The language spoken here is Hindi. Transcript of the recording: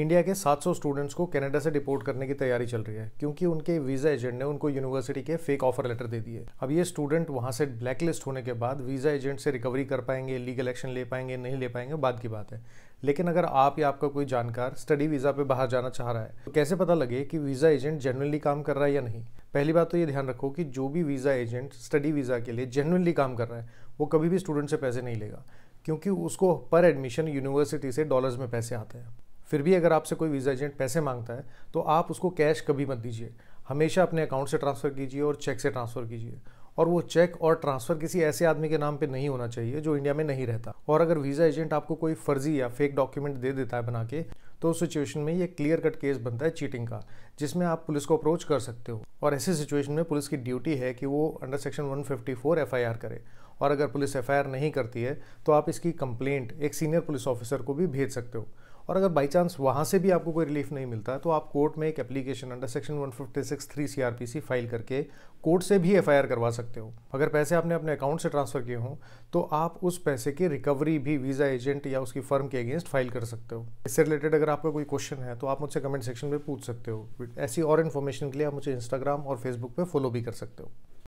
इंडिया के 700 स्टूडेंट्स को कनाडा से डिपोर्ट करने की तैयारी चल रही है क्योंकि उनके वीज़ा एजेंट ने उनको यूनिवर्सिटी के फेक ऑफर लेटर दे दिए अब ये स्टूडेंट वहाँ से ब्लैकलिस्ट होने के बाद वीज़ा एजेंट से रिकवरी कर पाएंगे लीगल एक्शन ले पाएंगे नहीं ले पाएंगे बाद की बात है लेकिन अगर आप या आपका कोई जानकार स्टडी वीज़ा पे बाहर जाना चाह रहा है तो कैसे पता लगे कि वीज़ा एजेंट जेनुअनली काम कर रहा है या नहीं पहली बात तो ये ध्यान रखो कि जो भी वीज़ा एजेंट स्टडी वीज़ा के लिए जेनुअनली काम कर रहा है वो कभी भी स्टूडेंट से पैसे नहीं लेगा क्योंकि उसको पर एडमिशन यूनिवर्सिटी से डॉलर्स में पैसे आते हैं फिर भी अगर आपसे कोई वीज़ा एजेंट पैसे मांगता है तो आप उसको कैश कभी मत दीजिए हमेशा अपने अकाउंट से ट्रांसफ़र कीजिए और चेक से ट्रांसफ़र कीजिए और वो चेक और ट्रांसफ़र किसी ऐसे आदमी के नाम पे नहीं होना चाहिए जो इंडिया में नहीं रहता और अगर वीज़ा एजेंट आपको कोई फर्जी या फेक डॉक्यूमेंट दे देता है बना के तो उस सिचुएशन में ये क्लियर कट केस बनता है चीटिंग का जिसमें आप पुलिस को अप्रोच कर सकते हो और ऐसे सिचुएशन में पुलिस की ड्यूटी है कि वो अंडर सेक्शन 154 एफआईआर करे और अगर पुलिस एफआईआर नहीं करती है तो आप इसकी कंप्लेंट एक सीनियर पुलिस ऑफिसर को भी भेज सकते हो और अगर बाई चांस वहाँ से भी आपको कोई रिलीफ नहीं मिलता तो आप कोर्ट में एक application under section six three C file करके कोर्ट से भी एफ करवा सकते हो अगर पैसे आपने अपने अकाउंट से ट्रांसफ़र किए हों तो आप उस पैसे की रिकवरी भी वीज़ा एजेंट या उसकी फर्म के अगेंस्ट फाइल कर सकते हो इससे रिलेटेड अगर आपका कोई क्वेश्चन है तो आप मुझसे कमेंट सेक्शन में पूछ सकते हो ऐसी और इन्फॉर्मेशन के लिए आप मुझे इंस्टाग्राम और फेसबुक पर फॉलो भी कर सकते हो